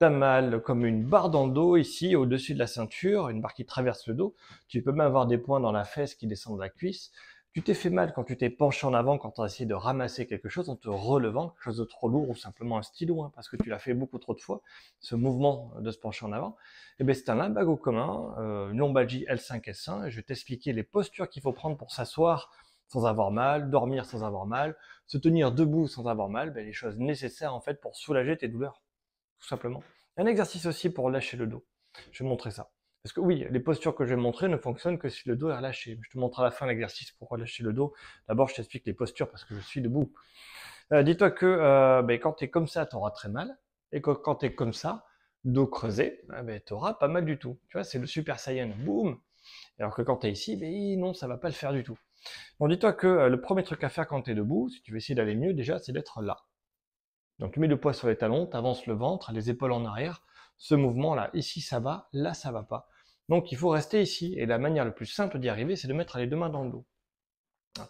t'as mal comme une barre dans le dos ici, au-dessus de la ceinture, une barre qui traverse le dos. Tu peux même avoir des points dans la fesse qui descendent de la cuisse. Tu t'es fait mal quand tu t'es penché en avant, quand tu essayé de ramasser quelque chose en te relevant, quelque chose de trop lourd ou simplement un stylo, hein, parce que tu l'as fait beaucoup trop de fois, ce mouvement de se pencher en avant. Et eh ben c'est un lumbago commun, euh, L5-S1. Je vais t'expliquer les postures qu'il faut prendre pour s'asseoir sans avoir mal, dormir sans avoir mal, se tenir debout sans avoir mal, ben les choses nécessaires en fait pour soulager tes douleurs tout simplement. Un exercice aussi pour lâcher le dos. Je vais montrer ça. Parce que oui, les postures que je vais montrer ne fonctionnent que si le dos est relâché. Je te montre à la fin l'exercice pour relâcher le dos. D'abord, je t'explique les postures parce que je suis debout. Euh, dis-toi que euh, ben, quand tu es comme ça, tu auras très mal. Et que, quand tu es comme ça, dos creusé, eh ben, tu auras pas mal du tout. Tu vois, c'est le super saiyan. Boum Alors que quand tu es ici, ben, non, ça va pas le faire du tout. Donc dis-toi que euh, le premier truc à faire quand tu es debout, si tu veux essayer d'aller mieux déjà, c'est d'être là. Donc tu mets le poids sur les talons, tu avances le ventre, les épaules en arrière. Ce mouvement-là, ici ça va, là ça va pas. Donc il faut rester ici. Et la manière la plus simple d'y arriver, c'est de mettre les deux mains dans le dos.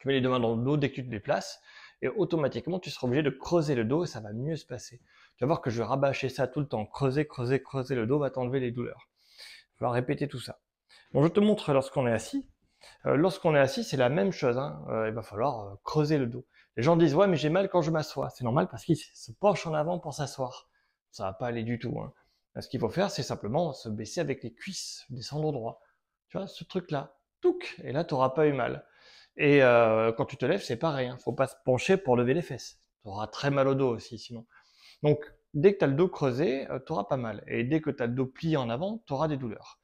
tu mets les deux mains dans le dos dès que tu te déplaces. Et automatiquement, tu seras obligé de creuser le dos et ça va mieux se passer. Tu vas voir que je vais rabâcher ça tout le temps. Creuser, creuser, creuser le dos va t'enlever les douleurs. Il va répéter tout ça. Bon, je te montre lorsqu'on est assis. Euh, lorsqu'on est assis, c'est la même chose. Hein. Euh, il va falloir euh, creuser le dos. Les gens disent ouais mais j'ai mal quand je m'assois. C'est normal parce qu'ils se penchent en avant pour s'asseoir. Ça va pas aller du tout. Hein. Ce qu'il faut faire, c'est simplement se baisser avec les cuisses, descendre droit. Tu vois ce truc là, touc, et là tu n'auras pas eu mal. Et quand tu te lèves, c'est pareil. ne hein. Faut pas se pencher pour lever les fesses. Tu auras très mal au dos aussi sinon. Donc dès que tu as le dos creusé, euh, tu auras pas mal. Et dès que tu as le dos plié en avant, tu auras des douleurs.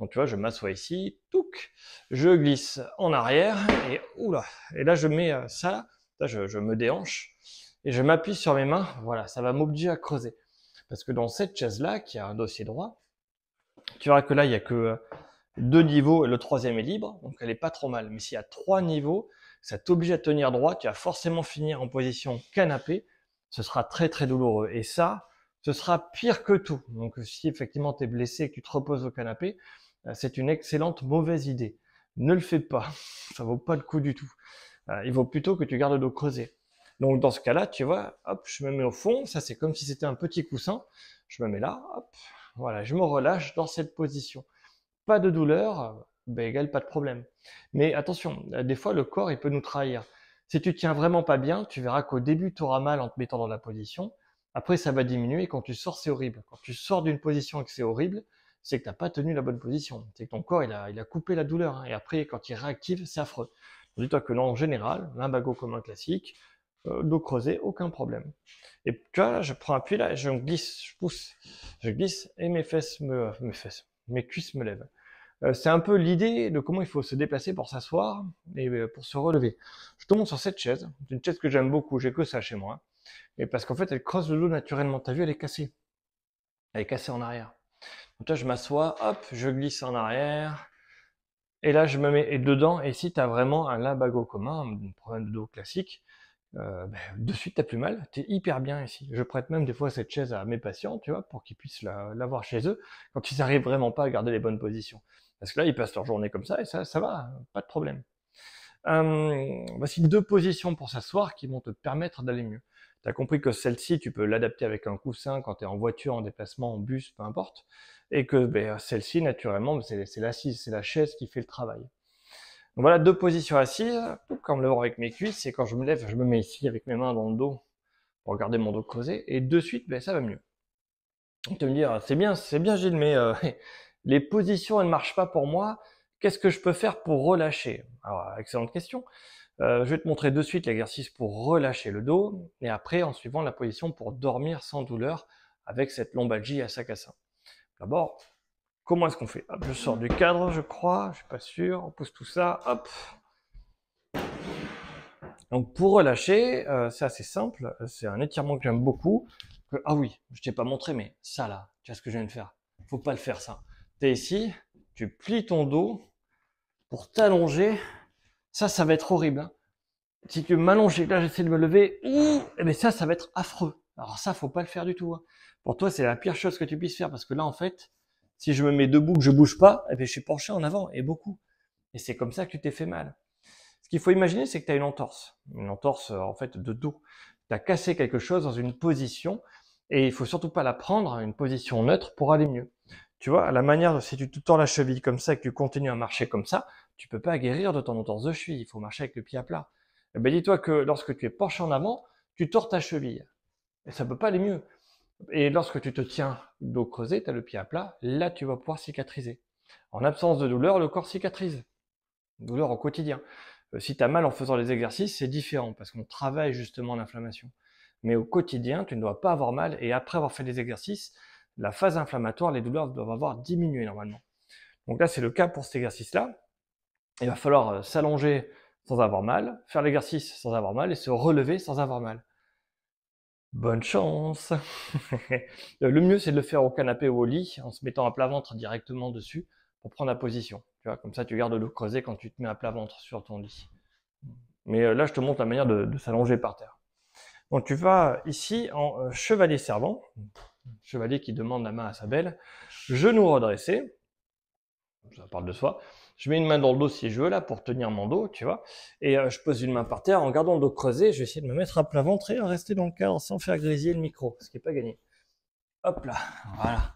Donc tu vois, je m'assois ici, touc, je glisse en arrière, et oula, et là je mets euh, ça, là, je, me déhanche, et je m'appuie sur mes mains, voilà, ça va m'obliger à creuser. Parce que dans cette chaise-là, qui a un dossier droit, tu verras que là, il n'y a que euh, deux niveaux, et le troisième est libre, donc elle n'est pas trop mal. Mais s'il y a trois niveaux, ça t'oblige à tenir droit, tu vas forcément finir en position canapé, ce sera très très douloureux. Et ça, ce sera pire que tout. Donc si effectivement tu es blessé et que tu te reposes au canapé, euh, c'est une excellente mauvaise idée. Ne le fais pas, ça vaut pas le coup du tout. Euh, il vaut plutôt que tu gardes le dos creusé. Donc dans ce cas-là, tu vois, hop, je me mets au fond, ça c'est comme si c'était un petit coussin, je me mets là, hop, voilà, je me relâche dans cette position. Pas de douleur, euh, ben, égal, pas de problème. Mais attention, des fois le corps il peut nous trahir. Si tu tiens vraiment pas bien, tu verras qu'au début, tu auras mal en te mettant dans la position. Après, ça va diminuer. quand tu sors, c'est horrible. Quand tu sors d'une position et que c'est horrible, c'est que tu n'as pas tenu la bonne position. C'est que ton corps, il a, il a coupé la douleur. Hein. Et après, quand il réactive, c'est affreux. Dis-toi que là, en général, l'imbago commun classique, euh, dos creusé, aucun problème. Et tu là, je prends appui, là, je glisse, je pousse, je glisse, et mes fesses me, mes fesses, mes cuisses me lèvent. Euh, c'est un peu l'idée de comment il faut se déplacer pour s'asseoir et euh, pour se relever. Je tombe sur cette chaise, une chaise que j'aime beaucoup, j'ai que ça chez moi, et parce qu'en fait elle crosse le dos naturellement. T'as vu, elle est cassée, elle est cassée en arrière. Donc là je m'assois, hop, je glisse en arrière, et là je me mets dedans. Et si as vraiment un labago commun, un problème de dos classique, euh, bah, de suite, t'as plus mal, t'es hyper bien ici. Je prête même des fois cette chaise à mes patients, tu vois, pour qu'ils puissent l'avoir chez eux, quand ils n'arrivent vraiment pas à garder les bonnes positions. Parce que là, ils passent leur journée comme ça, et ça, ça va, pas de problème. Hum, voici deux positions pour s'asseoir qui vont te permettre d'aller mieux. Tu as compris que celle-ci, tu peux l'adapter avec un coussin quand tu es en voiture, en déplacement, en bus, peu importe. Et que ben, celle-ci, naturellement, c'est l'assise, c'est la chaise qui fait le travail voilà, deux positions assises. Comme le haut avec mes cuisses, et quand je me lève, je me mets ici avec mes mains dans le dos pour garder mon dos creusé. Et de suite, ben, ça va mieux. tu me dire, c'est bien, c'est bien Gilles, mais euh, les positions, elles ne marchent pas pour moi. Qu'est-ce que je peux faire pour relâcher Alors, excellente question. Euh, je vais te montrer de suite l'exercice pour relâcher le dos et après en suivant la position pour dormir sans douleur avec cette lombalgie à sac à D'abord, Comment est-ce qu'on fait Je sors du cadre, je crois, je suis pas sûr. On pousse tout ça, hop. Donc pour relâcher, euh, c'est assez simple. C'est un étirement que j'aime beaucoup. ah oui, je t'ai pas montré, mais ça là, tu vois ce que je viens de faire. Faut pas le faire ça. Tu es ici, tu plies ton dos pour t'allonger. Ça, ça va être horrible. Hein. Si tu m'allonges et là j'essaie de me lever, mais eh ben ça, ça va être affreux. Alors ça, faut pas le faire du tout. Hein. Pour toi, c'est la pire chose que tu puisses faire parce que là, en fait, si je me mets debout, que je bouge pas, eh bien, je suis penché en avant, et beaucoup. Et c'est comme ça que tu t'es fait mal. Ce qu'il faut imaginer, c'est que tu as une entorse. Une entorse, euh, en fait, de dos. Tu as cassé quelque chose dans une position, et il faut surtout pas la prendre, une position neutre, pour aller mieux. Tu vois, à la manière, si tu te tends la cheville comme ça et que tu continues à marcher comme ça, tu peux pas guérir de ton entorse de cheville. Il faut marcher avec le pied à plat. Eh ben, dis-toi que lorsque tu es penché en avant, tu tords ta cheville. Et ça peut pas aller mieux. Et lorsque tu te tiens dos creusé, tu as le pied à plat, là tu vas pouvoir cicatriser. En absence de douleur, le corps cicatrise. Douleur au quotidien. Euh, si tu as mal en faisant les exercices, c'est différent parce qu'on travaille justement l'inflammation. Mais au quotidien, tu ne dois pas avoir mal et après avoir fait les exercices, la phase inflammatoire, les douleurs doivent avoir diminué normalement. Donc là, c'est le cas pour cet exercice-là. Il va falloir euh, s'allonger sans avoir mal, faire l'exercice sans avoir mal et se relever sans avoir mal. Bonne chance euh, Le mieux, c'est de le faire au canapé ou au lit, en se mettant à plat ventre directement dessus pour prendre la position. Tu vois, comme ça, tu gardes le dos creusé quand tu te mets à plat ventre sur ton lit. Mais euh, là, je te montre la manière de, de s'allonger par terre. Donc, tu vas ici en euh, chevalier servant, chevalier qui demande la main à sa belle, genou redressé, ça parle de soi, je mets une main dans le dos si je veux là pour tenir mon dos, tu vois, et euh, je pose une main par terre en gardant le dos creusé, je vais essayer de me mettre à plat ventre et rester dans le cadre sans faire grésiller le micro, ce qui n'est pas gagné. Hop là, voilà.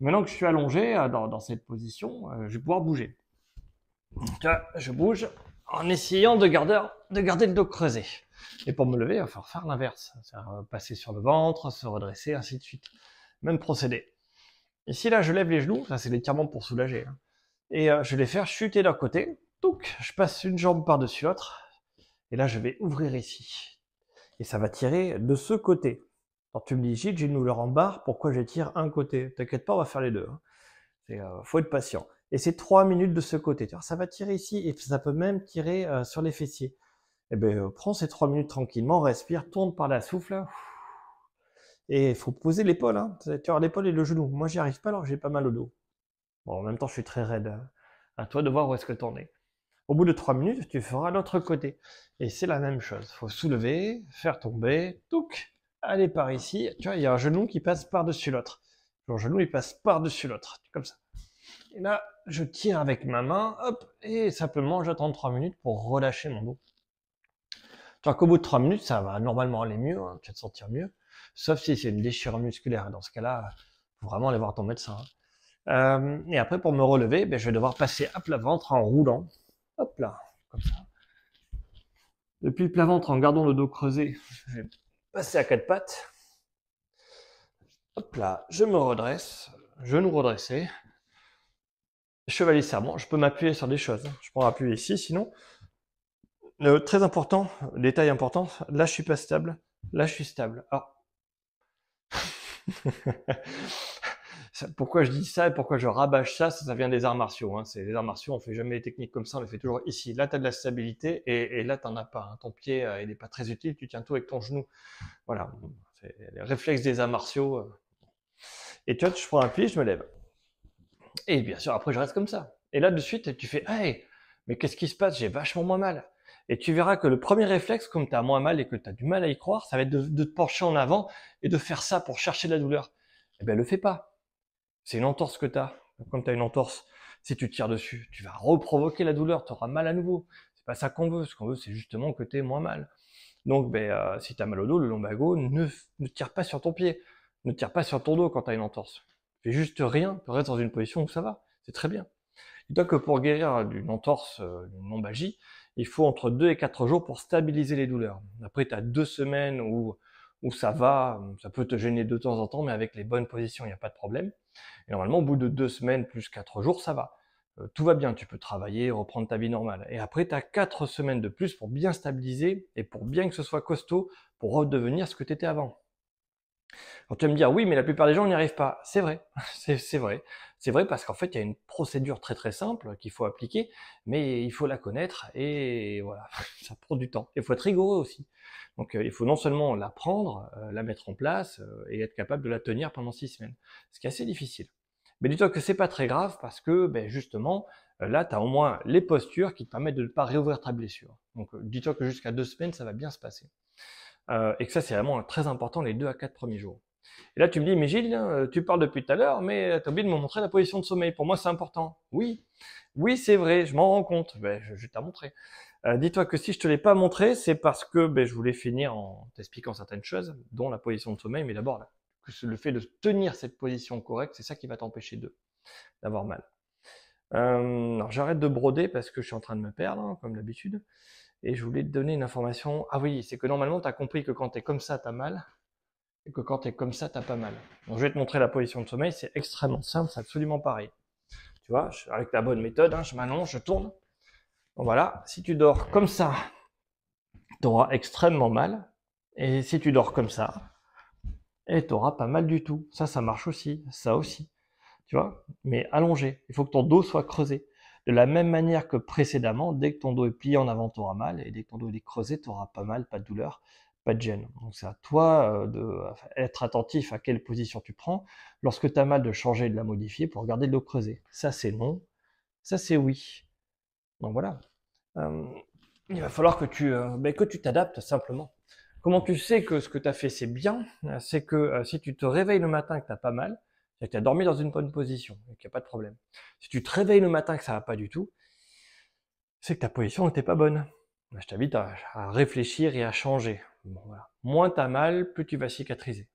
Maintenant que je suis allongé euh, dans, cette position, euh, je vais pouvoir bouger. Donc là, je bouge en essayant de garder, de garder le dos creusé. Et pour me lever, il va falloir faire l'inverse, passer sur le ventre, se redresser, ainsi de suite. Même procédé. Ici, là, je lève les genoux, ça c'est l'étirement pour soulager. Hein et euh, je vais les faire chuter d'un côté. Donc, je passe une jambe par-dessus l'autre. Et là, je vais ouvrir ici. Et ça va tirer de ce côté. Quand tu me dis, Gilles, j'ai une douleur en barre, pourquoi je tire un côté T'inquiète pas, on va faire les deux. Il hein. euh, faut être patient. Et c'est trois minutes de ce côté. ça va tirer ici et ça peut même tirer euh, sur les fessiers. Eh bien, prends ces trois minutes tranquillement, respire, tourne par la souffle. Hein. Et il faut poser l'épaule. Hein. Tu Tu l'épaule et le genou. Moi, j'y arrive pas alors j'ai pas mal au dos. Bon, en même temps, je suis très raide. Hein. À toi de voir où est-ce que t'en es. Au bout de trois minutes, tu feras l'autre côté. Et c'est la même chose. faut soulever, faire tomber, touc, aller par ici. Tu vois, il y a un genou qui passe par-dessus l'autre. Mon genou, il passe par-dessus l'autre, comme ça. Et là, je tiens avec ma main, hop, et simplement, j'attends trois minutes pour relâcher mon dos. Tu vois qu'au bout de trois minutes, ça va normalement aller mieux, hein. tu vas te sentir mieux. Sauf si c'est une déchirure musculaire. Dans ce cas-là, faut vraiment aller voir ton médecin. Hein. Euh, et après, pour me relever, ben, je vais devoir passer à plat ventre en roulant. Hop là, comme ça. Depuis le plat ventre, en gardant le dos creusé, je vais passer à quatre pattes. Hop là, je me redresse, genou redressé. Chevalier serment, je peux m'appuyer sur des choses. Hein. Je prends appui ici, sinon. Euh, très important, détail important, là je suis pas stable, là je suis stable. Ah. pourquoi je dis ça et pourquoi je rabâche ça, ça, vient des arts martiaux. Hein. C'est les arts martiaux, on ne fait jamais les techniques comme ça, on les fait toujours ici. Là, tu as de la stabilité et, là, tu n'en as pas. Hein. Ton pied, n'est euh, pas très utile, tu tiens tout avec ton genou. Voilà, c'est les réflexes des arts martiaux. Euh. Et tu vois, je prends un pli, je me lève. Et bien sûr, après, je reste comme ça. Et là, de suite, tu fais, hey, mais qu'est-ce qui se passe J'ai vachement moins mal. Et tu verras que le premier réflexe, comme tu as moins mal et que tu as du mal à y croire, ça va être de, te pencher en avant et de faire ça pour chercher la douleur. Eh bien, le fais pas c'est une entorse que tu as. Comme tu as une entorse, si tu tires dessus, tu vas reprovoquer la douleur, tu auras mal à nouveau. C'est pas ça qu'on veut. Ce qu'on veut, c'est justement que tu aies moins mal. Donc, ben, euh, si tu as mal au dos, le lombago, ne, ne, tire pas sur ton pied. Ne tire pas sur ton dos quand tu as une entorse. Fais juste rien, pour être dans une position où ça va. C'est très bien. Dis-toi que pour guérir d'une entorse, euh, d'une lombagie, il faut entre 2 et 4 jours pour stabiliser les douleurs. Après, tu as 2 semaines où où ça va, ça peut te gêner de temps en temps, mais avec les bonnes positions, il n'y a pas de problème. Et normalement, au bout de deux semaines plus quatre jours, ça va. Euh, tout va bien, tu peux travailler, reprendre ta vie normale. Et après, tu as quatre semaines de plus pour bien stabiliser et pour bien que ce soit costaud pour redevenir ce que tu étais avant. Quand tu vas me dire, oui, mais la plupart des gens n'y arrivent pas. C'est vrai, c'est vrai. C'est vrai parce qu'en fait, il y a une procédure très très simple qu'il faut appliquer, mais il faut la connaître et voilà, ça prend du temps. Il faut être rigoureux aussi. Donc euh, il faut non seulement la prendre, euh, la mettre en place euh, et être capable de la tenir pendant six semaines, ce qui est assez difficile. Mais dis-toi que c'est pas très grave parce que ben, justement, là, tu as au moins les postures qui te permettent de ne pas réouvrir ta blessure. Donc dis-toi que jusqu'à deux semaines, ça va bien se passer. Euh, et que ça, c'est vraiment très important les deux à quatre premiers jours. Et là, tu me dis, mais Gilles, euh, tu parles depuis tout à l'heure, mais euh, tu as oublié de me montrer la position de sommeil. Pour moi, c'est important. Oui, oui, c'est vrai, je m'en rends compte. Ben, je, t'ai montré. Dis-toi que si je te l'ai pas montré, c'est parce que ben, je voulais finir en t'expliquant certaines choses, dont la position de sommeil, mais d'abord, le fait de tenir cette position correcte, c'est ça qui va t'empêcher d'avoir mal. alors j'arrête de broder parce que je suis en train de me perdre, hein, comme d'habitude. Et je voulais te donner une information. Ah oui, c'est que normalement, tu as compris que quand tu es comme ça, tu as mal. Et que quand tu es comme ça, tu pas mal. Donc, je vais te montrer la position de sommeil. C'est extrêmement simple, c'est absolument pareil. Tu vois, avec la bonne méthode, hein, je m'allonge, je tourne. Donc, voilà, si tu dors comme ça, tu auras extrêmement mal. Et si tu dors comme ça, et tu auras pas mal du tout. Ça, ça marche aussi. Ça aussi. Tu vois Mais allongé. Il faut que ton dos soit creusé. De la même manière que précédemment, dès que ton dos est plié en avant, tu auras mal, et dès que ton dos est creusé, tu auras pas mal, pas de douleur, pas de gêne. Donc c'est à toi euh, d'être attentif à quelle position tu prends. Lorsque tu as mal, de changer et de la modifier pour garder le dos creusé. Ça c'est non, ça c'est oui. Donc voilà. Euh, il va falloir que tu euh, ben, que tu t'adaptes simplement. Comment tu sais que ce que tu as fait c'est bien C'est que si tu te réveilles le matin et que tu as pas mal, cest que tu as dormi dans une bonne position et qu'il n'y a pas de problème. Si tu te réveilles le matin que ça va pas du tout, c'est que ta position n'était pas bonne. je t'invite à, réfléchir et à changer. Moins tu as mal, plus tu vas cicatriser.